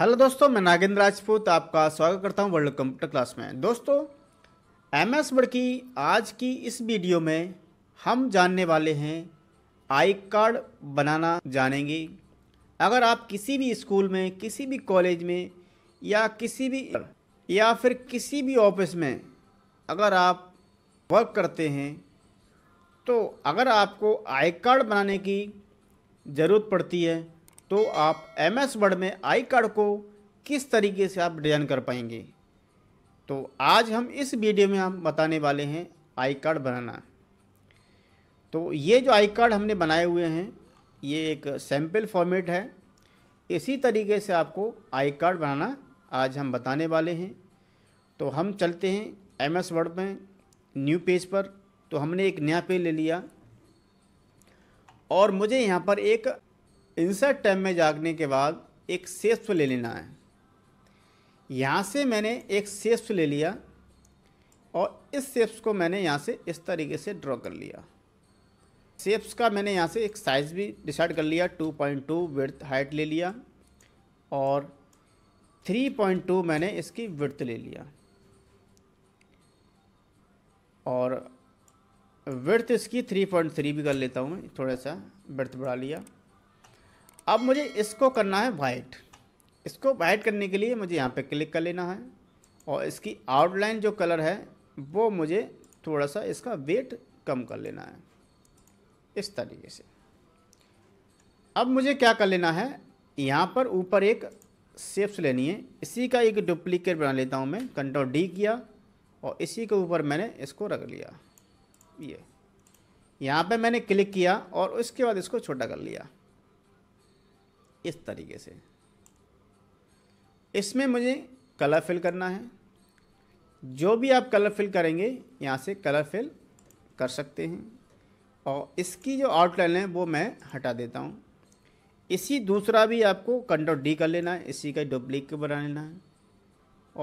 hello दोस्तों मैं नागेंद्र राजपूत आपका स्वागत करता हूं वर्ल्ड कंप्यूटर क्लास में दोस्तों एम एस बड़की की आज की इस वीडियो में हम जानने वाले हैं आई कार्ड बनाना जानेंगे अगर आप किसी भी स्कूल में किसी भी कॉलेज में या किसी भी या फिर किसी भी ऑफिस में अगर आप वर्क करते हैं तो अगर आपको आई कार्ड बनाने की ज़रूरत पड़ती है तो आप एम एस वर्ड में आई कार्ड को किस तरीके से आप डिज़ाइन कर पाएंगे तो आज हम इस वीडियो में हम बताने वाले हैं आई कार्ड बनाना तो ये जो आई कार्ड हमने बनाए हुए हैं ये एक सैम्पल फॉर्मेट है इसी तरीके से आपको आई कार्ड बनाना आज हम बताने वाले हैं तो हम चलते हैं एम एस वर्ड में न्यू पेज पर तो हमने एक नया पेज ले लिया और मुझे यहाँ पर एक इंसर्ट टैब में जागने के बाद एक सेप्स ले लेना है यहाँ से मैंने एक सेप्स ले लिया और इस सेप्स को मैंने यहाँ से इस तरीके से ड्रॉ कर लिया सेप्स का मैंने यहाँ से एक साइज़ भी डिसाइड कर लिया 2.2 पॉइंट विर्थ हाइट ले लिया और 3.2 मैंने इसकी विर्थ ले लिया और विर्थ इसकी 3.3 भी कर लेता हूँ मैं थोड़ा सा विर्थ बढ़ा लिया अब मुझे इसको करना है वाइट इसको वाइट करने के लिए मुझे यहाँ पे क्लिक कर लेना है और इसकी आउटलाइन जो कलर है वो मुझे थोड़ा सा इसका वेट कम कर लेना है इस तरीके से अब मुझे क्या कर लेना है यहाँ पर ऊपर एक सेप्स लेनी है इसी का एक डुप्लीकेट बना लेता हूँ मैं कंट्रोल डी किया और इसी के ऊपर मैंने इसको रख लिया ये यहाँ पे मैंने क्लिक किया और उसके बाद इसको छोटा कर लिया इस तरीके से इसमें मुझे कलर फिल करना है जो भी आप कलर फिल करेंगे यहाँ से कलर फिल कर सकते हैं और इसकी जो आउटलाइन है वो मैं हटा देता हूँ इसी दूसरा भी आपको कंट्रोल डी कर लेना है इसी का डुप्लिकेट बना लेना है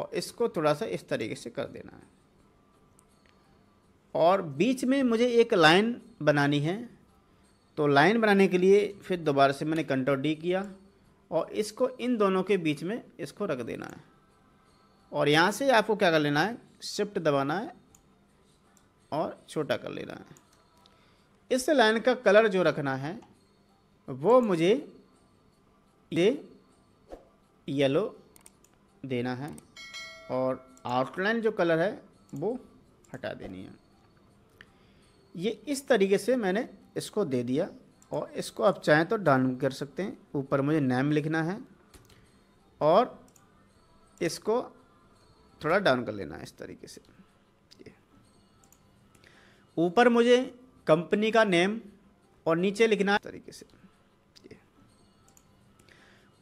और इसको थोड़ा सा इस तरीके से कर देना है और बीच में मुझे एक लाइन बनानी है तो लाइन बनाने के लिए फिर दोबारा से मैंने कंट्रोल डी किया और इसको इन दोनों के बीच में इसको रख देना है और यहाँ से आपको क्या कर लेना है शिफ्ट दबाना है और छोटा कर लेना है इस लाइन का कलर जो रखना है वो मुझे ये येलो देना है और आउटलाइन जो कलर है वो हटा देनी है ये इस तरीके से मैंने इसको दे दिया और इसको आप चाहें तो डाउन कर सकते हैं ऊपर मुझे नेम लिखना है और इसको थोड़ा डाउन कर लेना है इस तरीके से ऊपर मुझे कंपनी का नेम और नीचे लिखना है तरीके से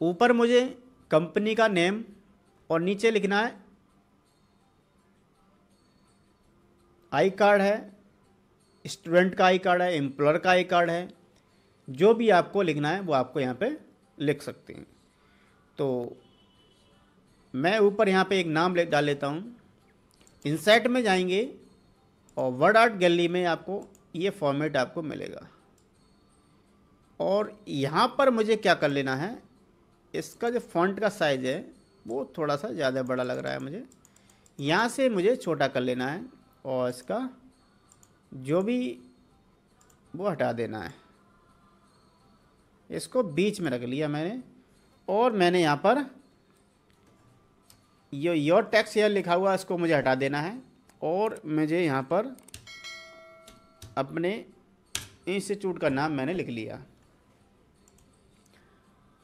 ऊपर मुझे कंपनी का नेम और नीचे लिखना है आई कार्ड है स्टूडेंट का आई कार्ड है एम्प्लॉयर का आई कार्ड है जो भी आपको लिखना है वो आपको यहाँ पे लिख सकते हैं तो मैं ऊपर यहाँ पे एक नाम ले डाल लेता हूँ इनसेट में जाएंगे और वर्ड आर्ट गैलरी में आपको ये फॉर्मेट आपको मिलेगा और यहाँ पर मुझे क्या कर लेना है इसका जो फॉन्ट का साइज़ है वो थोड़ा सा ज़्यादा बड़ा लग रहा है मुझे यहाँ से मुझे छोटा कर लेना है और इसका जो भी वो हटा देना है इसको बीच में रख लिया मैंने और मैंने यहाँ पर यो योर टैक्स हेयर लिखा हुआ इसको मुझे हटा देना है और मुझे यहाँ पर अपने इंस्टीट्यूट का नाम मैंने लिख लिया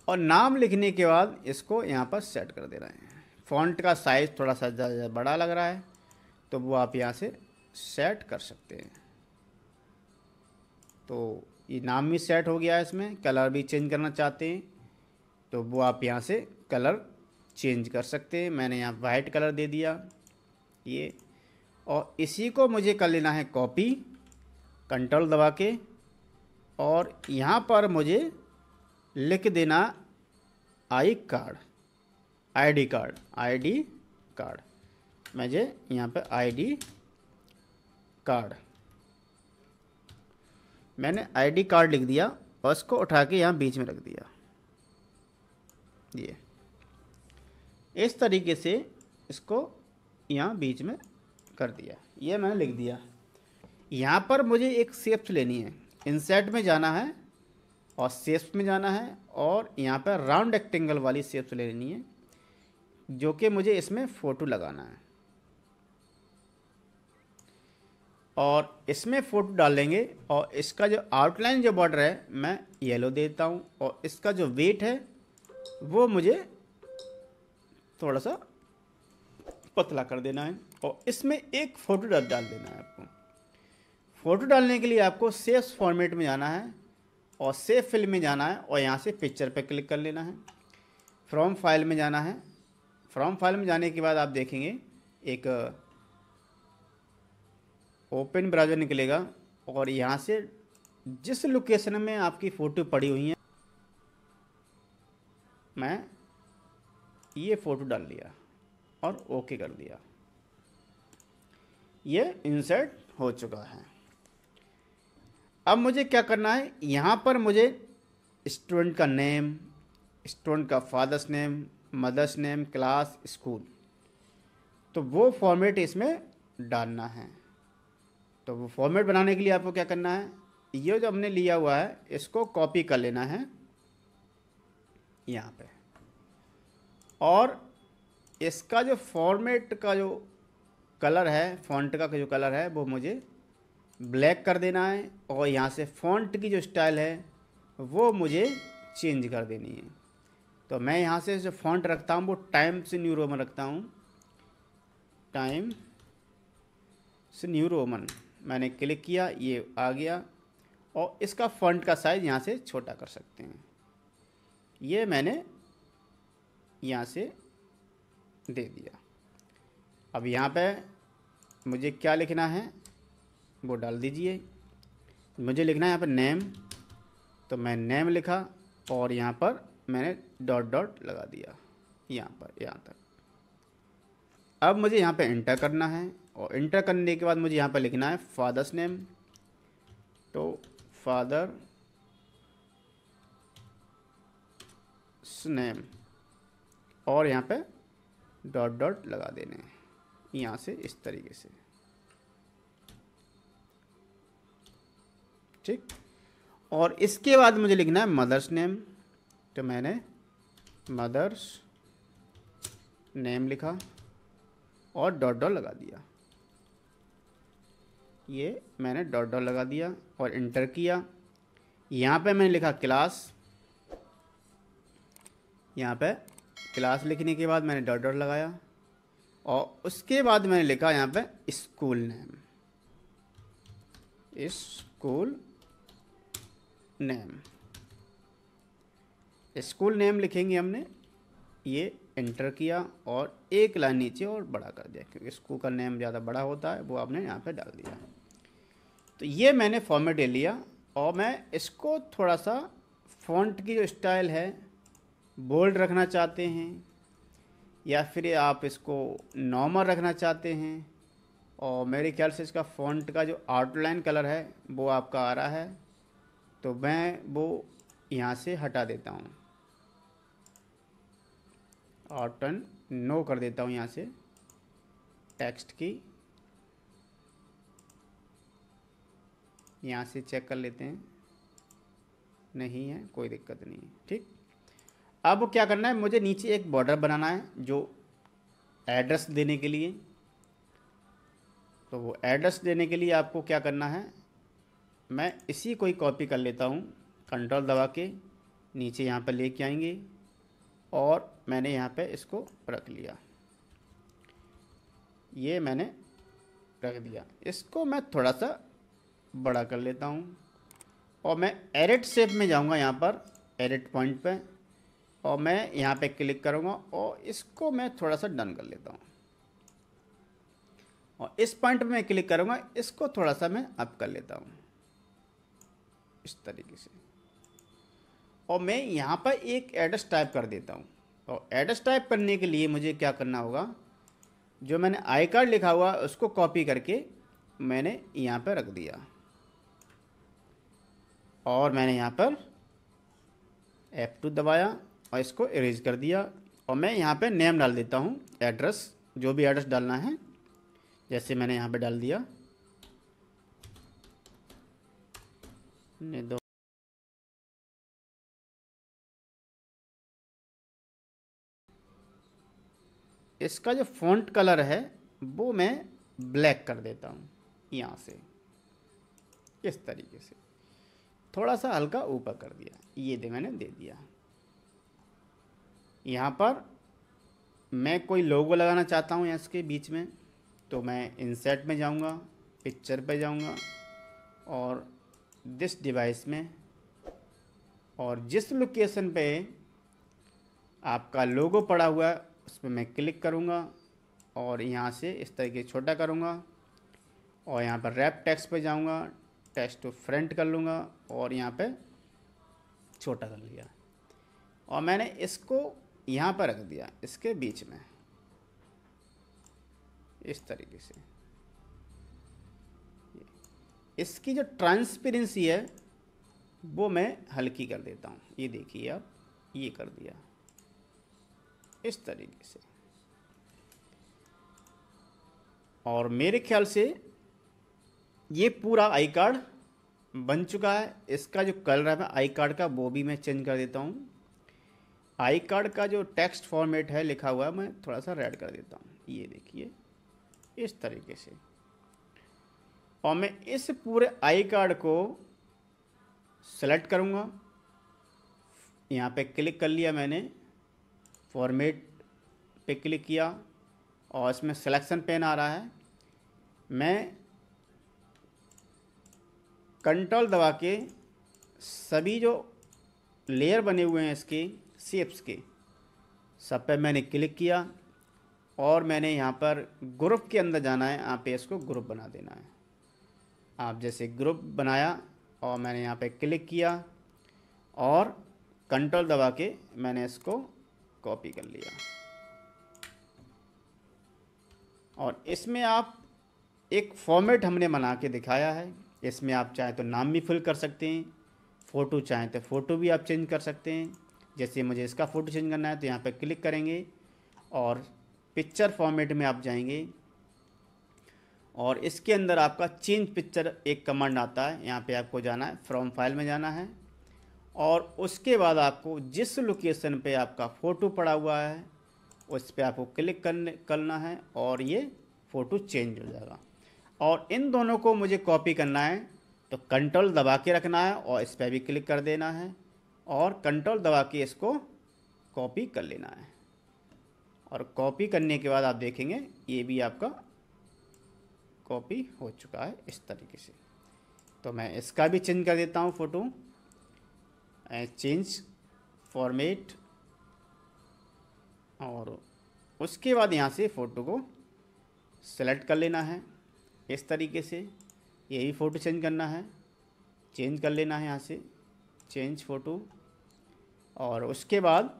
और नाम लिखने के बाद इसको यहाँ पर सेट कर देना है फॉन्ट का साइज़ थोड़ा सा ज़्यादा बड़ा लग रहा है तो वो आप यहाँ से सेट कर सकते हैं तो ये नाम भी सेट हो गया है इसमें कलर भी चेंज करना चाहते हैं तो वो आप यहाँ से कलर चेंज कर सकते हैं मैंने यहाँ वाइट कलर दे दिया ये और इसी को मुझे कर लेना है कॉपी कंट्रोल दबा के और यहाँ पर मुझे लिख देना I card ID card ID card मुझे यहाँ पर आईडी कार्ड मैंने आईडी कार्ड लिख दिया और इसको उठा के यहाँ बीच में रख दिया ये इस तरीके से इसको यहाँ बीच में कर दिया ये मैंने लिख दिया यहाँ पर मुझे एक सेप्स लेनी है इंसेट में जाना है और सेप्स में जाना है और यहाँ पर राउंड रेक्टेंगल वाली सेप्स लेनी है जो कि मुझे इसमें फ़ोटो लगाना है और इसमें फ़ोटो डालेंगे और इसका जो आउटलाइन जो बॉर्डर है मैं येलो देता हूँ और इसका जो वेट है वो मुझे थोड़ा सा पतला कर देना है और इसमें एक फ़ोटो डाल देना है आपको फ़ोटो डालने के लिए आपको सेफ फॉर्मेट में जाना है और सेव फिल्म में जाना है और यहाँ से पिक्चर पर क्लिक कर लेना है फ्रॉम फाइल में जाना है फ्रॉम फाइल में जाने के बाद आप देखेंगे एक ओपन ब्राउजर निकलेगा और यहाँ से जिस लोकेशन में आपकी फ़ोटो पड़ी हुई है मैं ये फ़ोटो डाल लिया और ओके कर दिया ये इंसर्ट हो चुका है अब मुझे क्या करना है यहाँ पर मुझे स्टूडेंट का नेम स्टूडेंट का father's name mother's name class school तो वो फॉर्मेट इसमें डालना है तो वो फॉर्मेट बनाने के लिए आपको क्या करना है ये जो हमने लिया हुआ है इसको कॉपी कर लेना है यहाँ पे और इसका जो फॉर्मेट का जो कलर है फॉन्ट का जो कलर है वो मुझे ब्लैक कर देना है और यहाँ से फॉन्ट की जो स्टाइल है वो मुझे चेंज कर देनी है तो मैं यहाँ से जो फॉन्ट रखता हूँ वो टाइम्स न्यू रोमन रखता हूँ टाइम से न्यू रोमन मैंने क्लिक किया ये आ गया और इसका फ़ॉन्ट का साइज़ यहाँ से छोटा कर सकते हैं ये मैंने यहाँ से दे दिया अब यहाँ पे मुझे क्या लिखना है वो डाल दीजिए मुझे लिखना है यहाँ पर नेम तो मैं नेम लिखा और यहाँ पर मैंने डॉट डॉट लगा दिया यहाँ पर यहाँ तक अब मुझे यहाँ पे इंटर करना है और इंटर करने के बाद मुझे यहाँ पे लिखना है फादर्स नेम तो फादर नेम और यहाँ पे डॉट डॉट लगा देने हैं यहाँ से इस तरीके से ठीक और इसके बाद मुझे लिखना है मदर्स नेम तो मैंने मदर्स नेम लिखा और डॉट डॉट लगा दिया ये मैंने डॉट डॉट लगा दिया और इंटर किया यहाँ पे मैंने लिखा क्लास यहाँ पे क्लास लिखने के बाद मैंने डॉट डॉट लगाया और उसके बाद मैंने लिखा यहाँ पे school name school name school name लिखेंगे हमने ये इंटर किया और एक लाइन नीचे और बड़ा कर दिया क्योंकि इसको का नेम ज़्यादा बड़ा होता है वो आपने यहाँ पे डाल दिया तो ये मैंने फॉर्मेट ले लिया और मैं इसको थोड़ा सा फॉन्ट की जो स्टाइल है बोल्ड रखना चाहते हैं या फिर आप इसको नॉर्मल रखना चाहते हैं और मेरे ख्याल से इसका फॉन्ट का जो आउटलाइन कलर है वो आपका आ रहा है तो मैं वो यहाँ से हटा देता हूँ और टर्न नो कर देता हूँ यहाँ से टेक्स्ट की यहाँ से चेक कर लेते हैं नहीं है कोई दिक्कत नहीं है ठीक अब क्या करना है मुझे नीचे एक बॉर्डर बनाना है जो एड्रेस देने के लिए तो वो एड्रेस देने के लिए आपको क्या करना है मैं इसी को ही कॉपी कर लेता हूँ कंट्रोल दबा के नीचे यहाँ पर लेके आएंगे और मैंने यहाँ पे इसको रख लिया ये मैंने रख दिया इसको मैं थोड़ा सा बड़ा कर लेता हूँ और मैं एरेट सेप में जाऊँगा यहाँ पर एरेट पॉइंट पे और मैं यहाँ पे क्लिक करूँगा और इसको मैं थोड़ा सा डन कर लेता हूँ और इस पॉइंट पे मैं क्लिक करूँगा इसको थोड़ा सा मैं अप कर लेता हूँ इस तरीके से और मैं यहाँ पर एक एड्रेस टाइप कर देता हूँ तो एड्रेस टाइप करने के लिए मुझे क्या करना होगा जो मैंने आई कार्ड लिखा हुआ उसको कॉपी करके मैंने यहाँ पर रख दिया और मैंने यहाँ पर F2 दबाया और इसको इरेज कर दिया और मैं यहाँ पर नेम डाल देता हूँ एड्रेस जो भी एड्रेस डालना है जैसे मैंने यहाँ पर डाल दिया ने दो तो इसका जो फॉन्ट कलर है वो मैं ब्लैक कर देता हूँ यहाँ से इस तरीके से थोड़ा सा हल्का ऊपर कर दिया ये दे मैंने दे दिया यहाँ पर मैं कोई लोगो लगाना चाहता हूँ इसके बीच में तो मैं इंसेट में जाऊँगा पिक्चर पे जाऊँगा और दिस डिवाइस में और जिस लोकेशन पे आपका लोगो पड़ा हुआ उस पर मैं क्लिक करूँगा और यहाँ से इस तरीके छोटा करूँगा और यहाँ पर रैप टेक्स्ट पे जाऊँगा टेक्स्ट को फ्रंट कर लूँगा और यहाँ पे छोटा कर लिया और मैंने इसको यहाँ पर रख दिया इसके बीच में इस तरीके से इसकी जो ट्रांसपेरेंसी है वो मैं हल्की कर देता हूँ ये देखिए आप ये कर दिया इस तरीके से और मेरे ख्याल से ये पूरा आई कार्ड बन चुका है इसका जो कलर है आई कार्ड का वो भी मैं चेंज कर देता हूँ आई कार्ड का जो टेक्स्ट फॉर्मेट है लिखा हुआ है मैं थोड़ा सा रेड कर देता हूँ ये देखिए इस तरीके से और मैं इस पूरे आई कार्ड को सेलेक्ट करूँगा यहाँ पे क्लिक कर लिया मैंने फॉर्मेट पे क्लिक किया और इसमें सिलेक्शन पेन आ रहा है मैं कंट्रोल दबा के सभी जो लेयर बने हुए हैं इसके सेप्स के सब पे मैंने क्लिक किया और मैंने यहाँ पर ग्रुप के अंदर जाना है यहाँ पे इसको ग्रुप बना देना है आप जैसे ग्रुप बनाया और मैंने यहाँ पे क्लिक किया और कंट्रोल दबा के मैंने इसको कॉपी कर लिया और इसमें आप एक फॉर्मेट हमने बना के दिखाया है इसमें आप चाहें तो नाम भी फिल कर सकते हैं फ़ोटो चाहें तो फ़ोटो भी आप चेंज कर सकते हैं जैसे मुझे इसका फ़ोटो चेंज करना है तो यहाँ पर क्लिक करेंगे और पिक्चर फॉर्मेट में आप जाएंगे और इसके अंदर आपका चेंज पिक्चर एक कमांड आता है यहाँ पे आपको जाना है फ्रॉम फाइल में जाना है और उसके बाद आपको जिस लोकेशन पे आपका फ़ोटो पड़ा हुआ है उस पर आपको क्लिक करने करना है और ये फ़ोटो चेंज हो जाएगा और इन दोनों को मुझे कॉपी करना है तो कंट्रोल दबा के रखना है और इस पर भी क्लिक कर देना है और कंट्रोल दबा के इसको कॉपी कर लेना है और कॉपी करने के बाद आप देखेंगे ये भी आपका कॉपी हो चुका है इस तरीके से तो मैं इसका भी चेंज कर देता हूँ फ़ोटो चेंज फॉर्मेट और उसके बाद यहाँ से फ़ोटो को सेलेक्ट कर लेना है इस तरीके से ये भी फ़ोटो चेंज करना है चेंज कर लेना है यहाँ से चेंज फ़ोटो और उसके बाद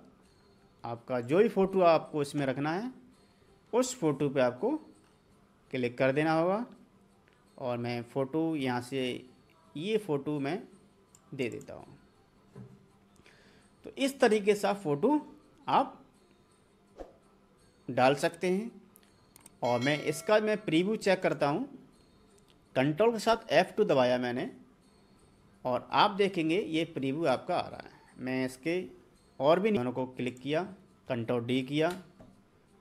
आपका जो भी फ़ोटो आपको इसमें रखना है उस फ़ोटो पे आपको क्लिक कर देना होगा और मैं फ़ोटो यहाँ से ये फ़ोटो मैं दे देता हूँ तो इस तरीके से आप फ़ोटो आप डाल सकते हैं और मैं इसका मैं प्रीव्यू चेक करता हूँ कंट्रोल के साथ F2 दबाया मैंने और आप देखेंगे ये प्रीव्यू आपका आ रहा है मैं इसके और भी दोनों को क्लिक किया कंट्रोल डी किया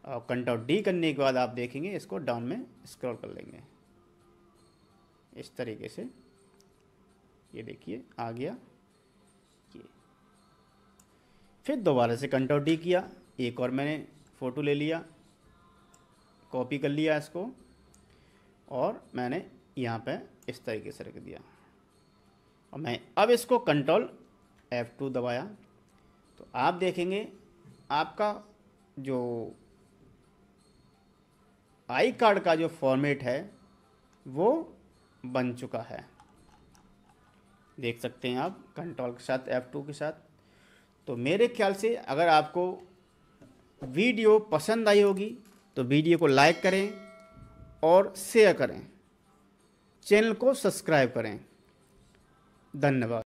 और कंट्रोल डी करने के बाद आप देखेंगे इसको डाउन में स्क्रॉल कर लेंगे इस तरीके से ये देखिए आ गया फिर दोबारा से कंट आउट डी किया एक और मैंने फ़ोटो ले लिया कॉपी कर लिया इसको और मैंने यहाँ पे इस तरीके से रख दिया और मैं अब इसको कंट्रोल F2 दबाया तो आप देखेंगे आपका जो आई कार्ड का जो फॉर्मेट है वो बन चुका है देख सकते हैं आप कंट्रोल के साथ F2 के साथ तो मेरे ख्याल से अगर आपको वीडियो पसंद आई होगी तो वीडियो को लाइक करें और शेयर करें चैनल को सब्सक्राइब करें धन्यवाद